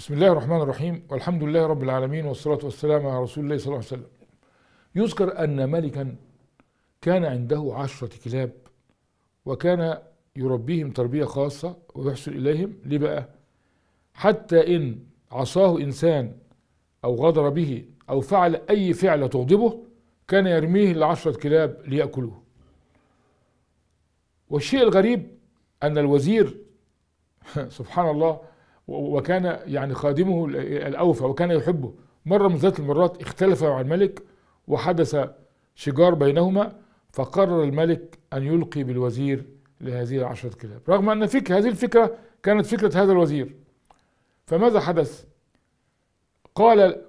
بسم الله الرحمن الرحيم والحمد لله رب العالمين والصلاة والسلام على رسول الله صلى الله عليه وسلم يذكر أن ملكا كان عنده عشرة كلاب وكان يربيهم تربية خاصة ويحسن إليهم ليه بقى حتى إن عصاه إنسان أو غدر به أو فعل أي فعلة تغضبه كان يرميه لعشرة كلاب ليأكلوه والشيء الغريب أن الوزير سبحان الله وكان يعني خادمه الأوفى وكان يحبه مرة من ذات المرات اختلف مع الملك وحدث شجار بينهما فقرر الملك أن يلقي بالوزير لهذه العشرة كلاب رغم أن فكرة هذه الفكرة كانت فكرة هذا الوزير فماذا حدث قال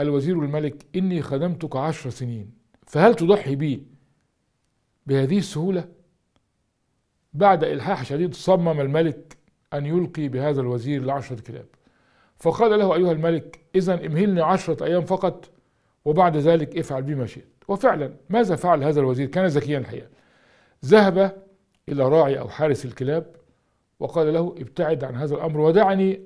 الوزير الملك إني خدمتك عشر سنين فهل تضحي بي بهذه السهولة بعد إلحاح شديد صمم الملك أن يلقي بهذا الوزير لعشرة كلاب فقال له أيها الملك إذا امهلني عشرة أيام فقط وبعد ذلك افعل بي ما شئت وفعلا ماذا فعل هذا الوزير كان ذكيا الحقيقة ذهب إلى راعي أو حارس الكلاب وقال له ابتعد عن هذا الأمر ودعني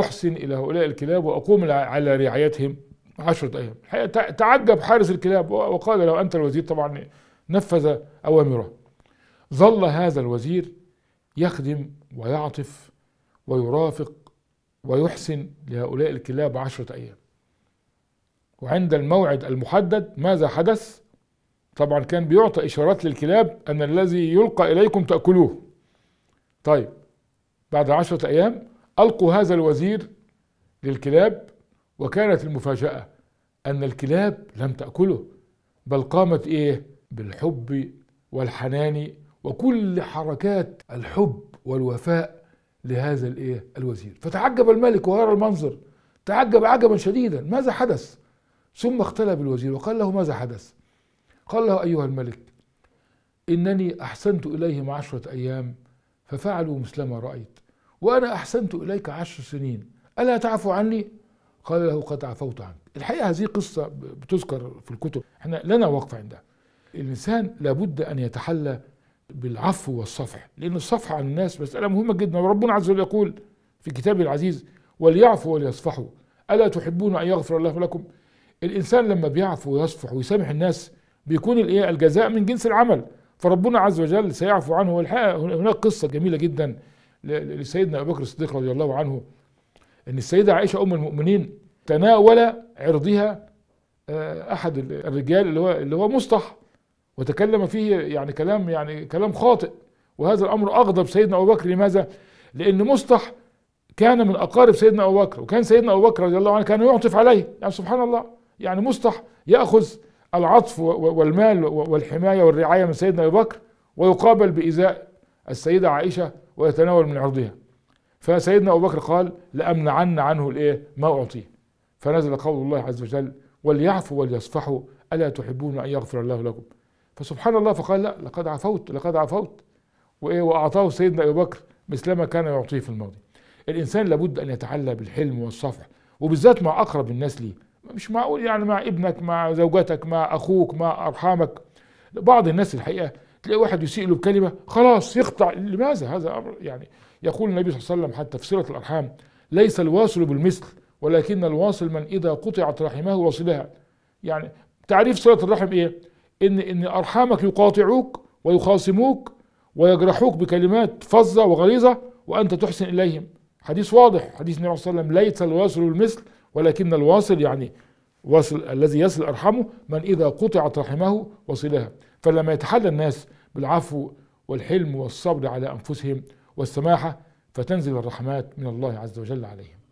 أحسن إلى هؤلاء الكلاب وأقوم على رعايتهم عشرة أيام الحقيقة تعجب حارس الكلاب وقال لو أنت الوزير طبعا نفذ أوامره ظل هذا الوزير يخدم ويعطف ويرافق ويحسن لهؤلاء الكلاب عشرة أيام وعند الموعد المحدد ماذا حدث طبعا كان بيعطى إشارات للكلاب أن الذي يلقى إليكم تأكلوه طيب بعد عشرة أيام ألقوا هذا الوزير للكلاب وكانت المفاجأة أن الكلاب لم تأكله بل قامت إيه بالحب والحنان وكل حركات الحب والوفاء لهذا الايه الوزير فتعجب الملك ويرى المنظر تعجب عجبا شديدا ماذا حدث ثم اختلى بالوزير وقال له ماذا حدث قال له ايها الملك انني احسنت اليهم عشره ايام ففعلوا مثلما رايت وانا احسنت اليك عشر سنين الا تعفو عني قال له قد عفوت عنك الحقيقه هذه قصه بتذكر في الكتب احنا لنا وقف عندها الانسان لابد ان يتحلى بالعفو والصفح لأن الصفح عن الناس مسألة مهمة جدا وربنا عز وجل يقول في كتابه العزيز وليعفوا وليصفحوا ألا تحبون أن يغفر الله لكم الإنسان لما بيعفو ويصفح ويسامح الناس بيكون الإيه الجزاء من جنس العمل فربنا عز وجل سيعفو عنه والحقيقة هناك قصة جميلة جدا لسيدنا أبو بكر الصديق رضي الله عنه أن السيدة عائشة أم المؤمنين تناول عرضها آه، أحد الرجال اللي هو اللي هو مصطح وتكلم فيه يعني كلام يعني كلام خاطئ وهذا الامر اغضب سيدنا ابو بكر لماذا؟ لان مصطح كان من اقارب سيدنا ابو بكر وكان سيدنا ابو بكر رضي الله عنه كان يعطف عليه يعني سبحان الله يعني مصطح ياخذ العطف والمال والحمايه والرعايه من سيدنا ابو بكر ويقابل بايذاء السيده عائشه ويتناول من عرضها فسيدنا ابو بكر قال لامنعن عنه الايه ما اعطيه فنزل قول الله عز وجل وليعفوا وليصفحوا الا تحبون ان يغفر الله لكم فسبحان الله فقال لا لقد عفوت لقد عفوت وايه واعطاه سيدنا ابو بكر مثلما كان يعطيه في الماضي الانسان لابد ان يتعلى بالحلم والصفح وبالذات مع اقرب الناس ليه مش معقول يعني مع ابنك مع زوجتك مع اخوك مع ارحامك بعض الناس الحقيقه تلاقي واحد يسيء له بكلمه خلاص يقطع لماذا هذا امر يعني يقول النبي صلى الله عليه وسلم حتى في صله الارحام ليس الواصل بالمثل ولكن الواصل من اذا قطعت رحمه وصلها يعني تعريف صله الرحم ايه إن إن أرحامك يقاطعوك ويخاصموك ويجرحوك بكلمات فظة وغليظة وأنت تحسن إليهم حديث واضح حديث النبي صلى الله عليه وسلم ليس الواصل المثل ولكن الواصل يعني واصل الذي يصل أرحمه من إذا قطعت رحمه وصلها فلما يتحلى الناس بالعفو والحلم والصبر على أنفسهم والسماحة فتنزل الرحمات من الله عز وجل عليهم